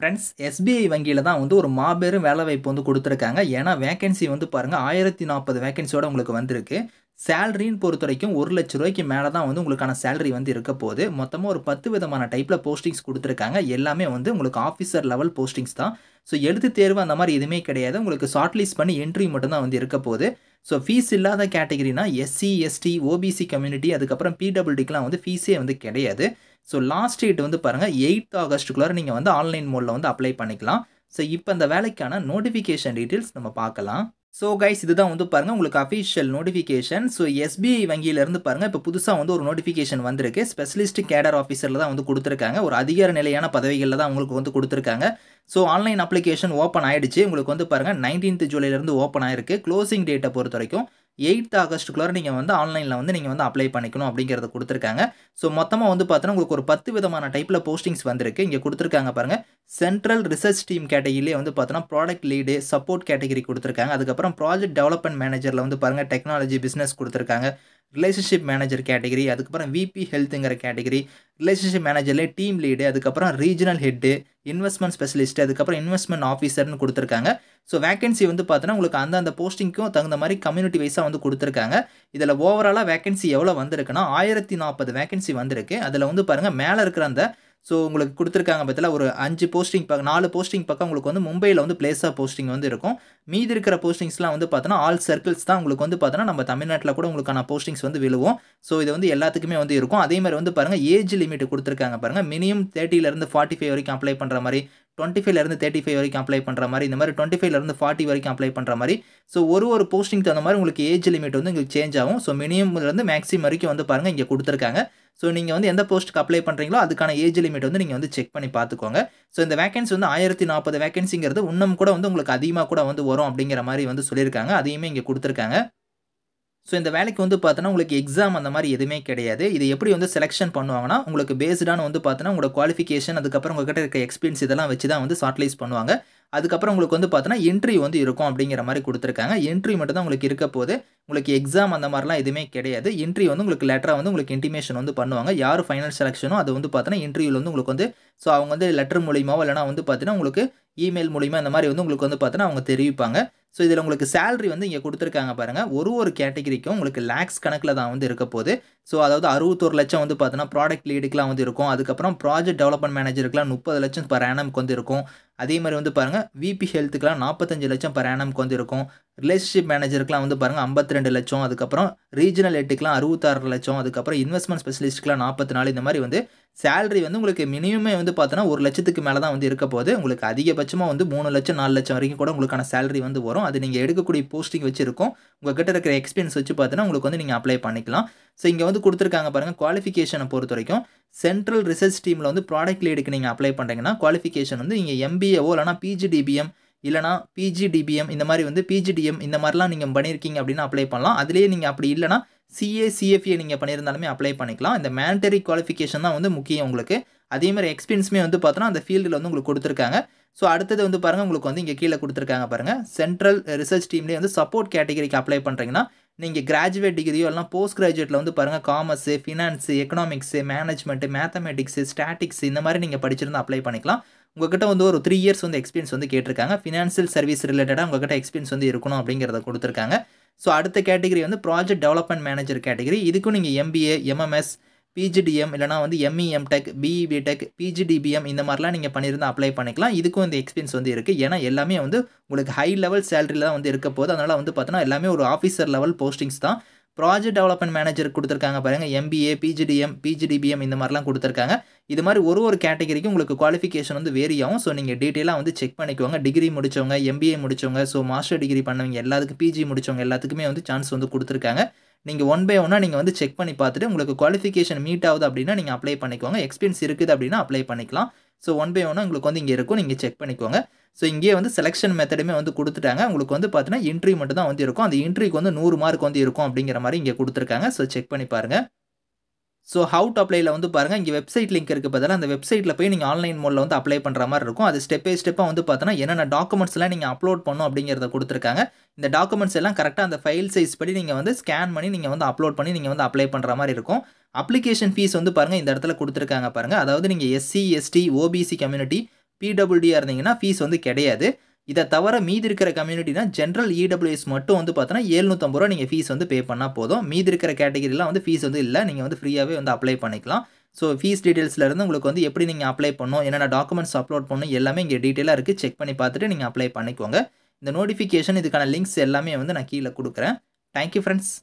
friends SBI வங்கியில் தான் வந்து ஒரு மாபெரும் வேலைவாய்ப்பு வந்து கொடுத்துருக்காங்க ஏன்னா வேகன்சி வந்து பாருங்கள் ஆயிரத்தி நாற்பது வேகன்சியோட உங்களுக்கு வந்திருக்கு சேலரின்னு பொறுத்த வரைக்கும் ஒரு லட்ச ரூபாய்க்கு மேலே தான் வந்து உங்களுக்கான சேலரி வந்து இருக்க போகுது மொத்தமாக ஒரு பத்து விதமான டைப்பில் போஸ்டிங்ஸ் கொடுத்துருக்காங்க எல்லாமே வந்து உங்களுக்கு ஆஃபீஸர் லெவல் போஸ்டிங்ஸ் தான் ஸோ எழுத்து தேர்வு அந்த மாதிரி எதுவுமே கிடையாது உங்களுக்கு ஷார்ட் லிஸ்ட் பண்ணி என்ட்ரி மட்டும்தான் வந்து இருக்க போகுது ஸோ ஃபீஸ் இல்லாத கேட்டகரினா எஸ்சி எஸ்டி ஓபிசி கம்யூனிட்டி அதுக்கப்புறம் பிடபிள்டிக்கெலாம் வந்து ஃபீஸே வந்து கிடையாது ஸோ லாஸ்ட் டேட் வந்து பாருங்கள் எயித் ஆகஸ்ட்டுக்குள்ளார நீங்கள் வந்து ஆன்லைன் மோடில் வந்து அப்ளை பண்ணிக்கலாம் ஸோ இப்போ அந்த வேலைக்கான நோட்டிஃபிகேஷன் டீட்டெயில்ஸ் நம்ம பார்க்கலாம் ஸோ கைஸ் இதுதான் வந்து பாருங்கள் உங்களுக்கு அஃபிஷியல் நோட்டிஃபிகேஷன் ஸோ எஸ்பிஐ வங்கியிலேருந்து பாருங்கள் இப்போ புதுசாக வந்து ஒரு நோட்டிஃபிகேஷன் வந்திருக்கு ஸ்பெஷலிஸ்ட் கேடர் ஆஃபீஸரில் தான் வந்து கொடுத்துருக்காங்க ஒரு அதிகார நிலையான பதவிகளில் தான் உங்களுக்கு வந்து கொடுத்துருக்காங்க ஸோ ஆன்லைன் அப்ளிகேஷன் ஓப்பன் ஆகிடுச்சு உங்களுக்கு வந்து பாருங்கள் நைன்டீன்த் ஜூலைலேருந்து ஓப்பன் ஆயிருக்கு க்ளோசிங் டேட்டை பொறுத்த வரைக்கும் எயித் ஆகஸ்ட்டுக்குள்ளே நீங்கள் வந்து ஆன்லைனில் வந்து நீங்கள் வந்து அப்ளை பண்ணிக்கணும் அப்படிங்கிறத கொடுத்துருக்காங்க ஸோ மொத்தமாக வந்து பார்த்தோன்னா உங்களுக்கு ஒரு பத்து விதமான டைப்பில் போஸ்டிங்ஸ் வந்திருக்கு இங்கே கொடுத்துருக்காங்க பாருங்கள் சென்ட்ரல் ரிசர்ச் டீம் கேட்டகிரிலே வந்து பார்த்தோன்னா ப்ராடக்ட் லீடு சப்போர்ட் கேட்டகிரி கொடுத்துருக்காங்க அதுக்கப்புறம் ப்ராஜெக்ட் டெவலப்மெண்ட் மேனேஜரில் வந்து பாருங்கள் டெக்னாலஜி பிஸ்னஸ் கொடுத்துருக்காங்க ரிலேஷன்ஷிப் மேனேஜர் கேட்டகரி அதுக்கப்புறம் விபி ஹெல்த்துங்கிற கேட்டகரி ரிலேஷன்ஷிப் மேனேஜர்லேயே டீம் லீடு அதுக்கப்புறம் ரீஜனல் ஹெட்டு இன்வெஸ்ட்மெண்ட் ஸ்பெஷலிஸ்ட்டு அதுக்கப்புறம் இன்வெஸ்ட்மெண்ட் ஆஃபீஸர்னு கொடுத்துருக்காங்க ஸோ வேகன்சி வந்து பார்த்தோன்னா உங்களுக்கு அந்தந்த போஸ்டிங்க்கும் தகுந்த மாதிரி கம்யூனிட்டி வைஸாக வந்து கொடுத்துருக்காங்க இதில் ஓவராலாக வேகன்சி எவ்வளோ வந்திருக்குன்னா ஆயிரத்தி நாற்பது வேகன்சி வந்திருக்கு அதில் வந்து பாருங்கள் மேலே இருக்கிற அந்த ஸோ உங்களுக்கு கொடுத்துருக்காங்க பற்றில ஒரு அஞ்சு போஸ்டிங் பக்கம் நாலு போஸ்டிங் பக்கம் உங்களுக்கு வந்து மும்பையில் வந்து பிளேஸ் ஆஃப் போஸ்டிங் வந்து இருக்கும் மீதி இருக்கிற போஸ்டிங்ஸ்லாம் வந்து பார்த்தோன்னா ஆல் சர்க்கிள்ஸ் தான் உங்களுக்கு வந்து பார்த்தோன்னா நம்ம தமிழ்நாட்டில் கூட உங்களுக்கான போஸ்டிங்ஸ் வந்து விழுவோம் ஸோ இது வந்து எல்லாத்துக்குமே வந்து இருக்கும் அதே மாதிரி வந்து பாருங்கள் ஏஜ் லிமிட் கொடுத்துருக்காங்க பாருங்கள் மினிமம் தேர்ட்டிலேருந்து ஃபார்ட்டி ஃபைவ் வரைக்கும் அப்ளை பண்ணுற மாதிரி டுவெண்ட்டி ஃபைவ்லேருந்து தேர்ட்டி ஃபைவ் வரைக்கும் அப்ளை பண்ணுற மாதிரி இந்த மாதிரி டுவெண்ட்டி ஃபைவ்லேருந்து ஃபார்ட்டி வரைக்கும் அப்ளை பண்ணுற மாதிரி ஸோ ஒரு ஒரு போஸ்டிங் தகுந்த மாதிரி உங்களுக்கு ஏஜ் லிமிட் வந்து உங்களுக்கு சேஞ்ச் ஆகும் ஸோ மினிமம்லேருந்து மேக்ஸிமம் வரைக்கும் வந்து பாருங்கள் இங்கே கொடுத்துருக்காங்க ஸோ நீங்கள் வந்து எந்த போஸ்ட்டுக்கு அப்ளை பண்ணுறீங்களோ அதுக்கான ஏஜ் லிமிட் வந்து நீங்கள் வந்து செக் பண்ணி பார்த்துக்கோங்க ஸோ இந்த வேகன்சி வந்து ஆயிரத்தி நாற்பது வேகன்சிங்கிறது இன்னும் கூட வந்து உங்களுக்கு அதிகமாக கூட வந்து வரும் அப்படிங்கிற மாதிரி வந்து சொல்லியிருக்காங்க அதையுமே இங்கே கொடுத்துருக்காங்க ஸோ இந்த வேலைக்கு வந்து பார்த்தோன்னா உங்களுக்கு எக்ஸாம் அந்த மாதிரி எதுவுமே கிடையாது இது எப்படி வந்து செலெக்ஷன் பண்ணுவாங்கன்னா உங்களுக்கு பேஸ்டான வந்து பார்த்தோன்னா உங்களோட குவாலிஃபிகேஷன் அதுக்கப்புறம் உங்கள்கிட்ட இருக்க எக்ஸ்பீரியன்ஸ் இதெல்லாம் வச்சு தான் வந்து ஷார்ட்லைஸ் பண்ணுவாங்க அதுக்கப்புறம் உங்களுக்கு வந்து பார்த்தோன்னா என்ட்ரி வந்து இருக்கும் அப்படிங்கிற மாதிரி கொடுத்துருக்காங்க என்ட்ரி மட்டும் தான் உங்களுக்கு இருக்க போது உங்களுக்கு எக்ஸாம் அந்த மாதிரிலாம் எதுவுமே கிடையாது இன்ட்ரி வந்து உங்களுக்கு லெட்டராக வந்து உங்களுக்கு இன்டிமேஷன் வந்து பண்ணுவாங்க யார் ஃபைனல் செலெக்ஷனோ அது வந்து பார்த்தீங்கன்னா இன்டர்வியூவில் வந்து உங்களுக்கு வந்து ஸோ அவங்க வந்து லெட்டர் மூலியமாக இல்லைனா வந்து பார்த்தீங்கன்னா உங்களுக்கு இமெயில் மூலியமாக அந்த மாதிரி வந்து உங்களுக்கு வந்து பார்த்தீங்கன்னா அவங்க தெரிவிப்பாங்க ஸோ இதில் உங்களுக்கு சேலரி வந்து இங்கே கொடுத்துருக்காங்க பாருங்கள் ஒரு ஒரு கேட்டகிரிக்கும் உங்களுக்கு லேக்ஸ் கணக்கில் தான் வந்து இருக்க போது ஸோ அதாவது அறுபத்தொரு லட்சம் வந்து பார்த்தோன்னா ப்ராடக்ட் லீடுக்கெலாம் வந்து இருக்கும் அதுக்கப்புறம் ப்ராஜெக்ட் டெவலப்மெண்ட் மேனேஜருக்குலாம் முப்பது லட்சம் பர் ஆனம்க்கு வந்து இருக்கும் அதே மாதிரி வந்து பாருங்கள் விபி ஹெல்த்துக்குலாம் நாற்பத்தஞ்சு லட்சம் பர் ஆனம்க்கு வந்து இருக்கும் ரிலேஷன்ஷிப் மேனேஜருக்குலாம் வந்து பாருங்கள் ஐம்பத்தி ரெண்டு லட்சம் அதுக்கப்புறம் ரீஜனல் எட்டுக்குலாம் அறுபத்தாறு லட்சம் அதுக்கப்புறம் இன்வெஸ்ட்மெண்ட் ஸ்பெஷலிஸ்ட்டுக்குலாம் நாற்பத்தி நாலு இந்த மாதிரி வந்து சேலரி வந்து உங்களுக்கு மினிமமே வந்து பார்த்தோன்னா ஒரு லட்சத்துக்கு மேலே தான் வந்து இருக்க போது உங்களுக்கு அதிகபட்சமாக வந்து மூணு லட்சம் நாலு லட்சம் வரைக்கும் கூட உங்களுக்கான சேலரி வந்து வரும் அது நீங்கள் எடுக்கக்கூடிய போஸ்டிங் வச்சுருக்கும் உங்கள் கிட்ட இருக்கிற எக்ஸ்பீரியன்ஸ் வச்சு பார்த்தோன்னா உங்களுக்கு வந்து நீங்கள் அப்ளை பண்ணிக்கலாம் ஸோ இங்கே வந்து கொடுத்துருக்காங்க பாருங்கள் குவாலிஃபிகேஷனை பொறுத்த வரைக்கும் சென்ட்ரல் ரிசர்ச் டீமில் வந்து ப்ராடக்ட் லீடுக்கு நீங்கள் அப்ளை பண்ணுறீங்கன்னா குவாலிஃபிகேஷன் வந்து இங்கே எம்பிஏஓ இல்லைனா பிஜிடிபிஎம் இல்லைனா பிஜிடிபிஎம் இந்த மாதிரி வந்து பிஜிடிஎம் இந்த மாதிரிலாம் நீங்கள் பண்ணியிருக்கீங்க அப்படின்னா அப்ளை பண்ணலாம் அதுலேயே நீங்கள் அப்படி இல்லைனா சிஏ சிஎஃப்ஏ நீங்கள் பண்ணியிருந்தாலுமே அப்ளை பண்ணிக்கலாம் இந்த மேண்டரி குவாலிஃபிகேஷன் தான் வந்து முக்கியம் உங்களுக்கு அதேமாதிரி எக்ஸ்பீரியன்ஸுமே வந்து பார்த்தோன்னா அந்த ஃபீல்டில் வந்து உங்களுக்கு கொடுத்துருக்காங்க ஸோ அடுத்தது வந்து பாருங்கள் உங்களுக்கு வந்து இங்கே கீழே கொடுத்துருக்காங்க பாருங்கள் சென்ட்ரல் ரிசர்ச் டீம்லேயே வந்து சப்போர்ட் கேட்டகரிக்கு அப்ளை பண்ணுறீங்கன்னா நீங்கள் கிராஜுவேட் டிகிரியோ எல்லாம் போஸ்ட் கிராஜுவேட்டில் வந்து பாருங்கள் commerce finance economics management mathematics statistics இந்த மாதிரி நீங்கள் படிச்சிருந்து அப்ளை பண்ணிக்கலாம் உங்ககிட்ட வந்து ஒரு த்ரீ இயர்ஸ் வந்து எக்ஸ்பீரியன்ஸ் வந்து கேட்டிருக்காங்க ஃபினான்ஷியல் சர்வீஸ் ரிலேட்டடாக உங்ககிட்ட எக்ஸ்பீரியன்ஸ் வந்து இருக்கணும் அப்படிங்கிறத கொடுத்துருக்காங்க ஸோ அடுத்த கேட்டகரி வந்து ப்ராஜெக்ட் டெவலப்மெண்ட் மேனேஜர் கேட்டகரி இதுக்கும் நீங்கள் எம்பிஏ எம்எம்எஸ் பிஜிடிஎம் இல்லைனா வந்து ME M tech BE B tech PGDBM இந்த மாதிரிலாம் நீங்கள் பண்ணியிருந்தால் அப்ளை பண்ணிக்கலாம் இதுக்கும் இந்த எக்ஸ்பீரியன்ஸ் வந்து இருக்குது ஏன்னா எல்லாமே வந்து உங்களுக்கு ஹை லெவல் சேலரியில் தான் வந்து இருக்க போது அதனால் வந்து பார்த்தோன்னா எல்லாமே ஒரு ஆஃபீஸர் லெவல் போஸ்டிங்ஸ் தான் ப்ராஜெக்ட் டெவலப்மெண்ட் மேனேஜர் கொடுத்துருக்காங்க பாருங்கள் எம்பிஏ பிஜிடிஎம் பிஜிடிபிஎம் இந்த மாதிரிலாம் கொடுத்துருக்காங்க இது மாதிரி ஒரு ஒரு கேட்டகரிக்கு உங்களுக்கு குவாலிஃபிகேஷன் வந்து வேரி ஆகும் ஸோ நீங்கள் டீட்டெயிலாக வந்து செக் பண்ணிக்கோங்க டிகிரி முடித்தவங்க எம்பிஏ முடித்தவங்க ஸோ மாஸ்டர் டிகிரி பண்ணவங்க எல்லாத்துக்கும் பிஜி முடித்தவங்க எல்லாத்துக்குமே வந்து சான்ஸ் வந்து கொடுத்துருக்காங்க நீங்கள் ஒன் பை ஒன்னாக நீங்கள் வந்து செக் பண்ணி பார்த்துட்டு உங்களுக்கு குவாலிஃபிகேஷன் மீட் ஆகுது அப்படின்னா நீங்கள் அப்ளை பண்ணிக்கோங்க எக்ஸ்பீரியன்ஸ் இருக்குது அப்படின்னா அப்ளை பண்ணிக்கலாம் ஸோ ஒன் பை ஒன்று உங்களுக்கு வந்து இங்கே இருக்கும் நீங்கள் செக் பண்ணிக்கோங்க ஸோ இங்கே வந்து செலெக்ஷன் மெத்தடுமே வந்து கொடுத்துட்டாங்க உங்களுக்கு வந்து பார்த்தீங்கன்னா இன்ட்ரி மட்டும் தான் வந்து இருக்கும் அந்த இன்ட்ரிக்கு வந்து நூறு மார்க் வந்து இருக்கும் அப்படிங்கிற மாதிரி இங்கே கொடுத்துருக்காங்க ஸோ செக் பண்ணி பாருங்கள் ஸோ ஹவு டு அப்ளைல வந்து பாருங்கள் இங்கே வெப்சைட் லிங்க் இருக்குது பதில் அந்த வெப்சைட்டில் போய் நீங்கள் ஆன்லைன் மோடில் வந்து அப்ளை பண்ணுற மாதிரி இருக்கும் அது ஸ்டெப் பை ஸ்டெப்பாக வந்து பார்த்தோன்னா என்னென்ன டாக்குமெண்ட்ஸ்லாம் நீங்கள் அப்லோட் பண்ணும் அப்படிங்கிறத கொடுத்துருக்காங்க இந்த டாக்குமெண்ட்ஸ் எல்லாம் கரெக்டாக அந்த ஃபைல் சைஸ் படி நீங்கள் வந்து ஸ்கேன் பண்ணி நீங்கள் வந்து அப்லோட் பண்ணி நீங்கள் வந்து அப்ளை பண்ணுற மாதிரி இருக்கும் அப்ளிகேஷன் ஃபீஸ் வந்து பாருங்கள் இந்த இடத்துல கொடுத்துருக்காங்க பாருங்கள் அதாவது நீங்கள் எஸ்சி எஸ்டி ஓபிசி கம்யூனிட்டி பிடபிள்யூடியாக இருந்தீங்கன்னா ஃபீஸ் வந்து கிடையாது இதை தவிர மீதி இருக்கிற கம்யூனிட்டினா ஜென்ரல் இடபிள்யூஎஸ் மட்டும் வந்து பார்த்தோன்னா ஏழ்நூற்றம்பது ரூபா நீங்கள் ஃபீஸ் வந்து பே பண்ணால் போதும் மீதி இருக்கிற கேட்டகிரிலாம் வந்து ஃபீஸ் வந்து இல்லை நீங்கள் வந்து ஃப்ரீயாகவே வந்து அப்ளை பண்ணிக்கலாம் ஸோ ஃபீஸ் டீட்டெயில்ஸ்லேருந்து உங்களுக்கு வந்து எப்படி நீங்கள் அப்ளை பண்ணணும் என்னென்ன டாக்குமெண்ட்ஸ் அப்லோட் பண்ணணும் எல்லாமே இங்கே டீட்டெயிலாக இருக்குது செக் பண்ணி பார்த்துட்டு நீங்கள் அப்ளை பண்ணிக்கோங்க இந்த நோட்டிஃபிகேஷன் இதுக்கான லிங்க்ஸ் எல்லாமே வந்து நான் கீழே கொடுக்குறேன் தேங்க்யூ ஃப்ரெண்ட்ஸ்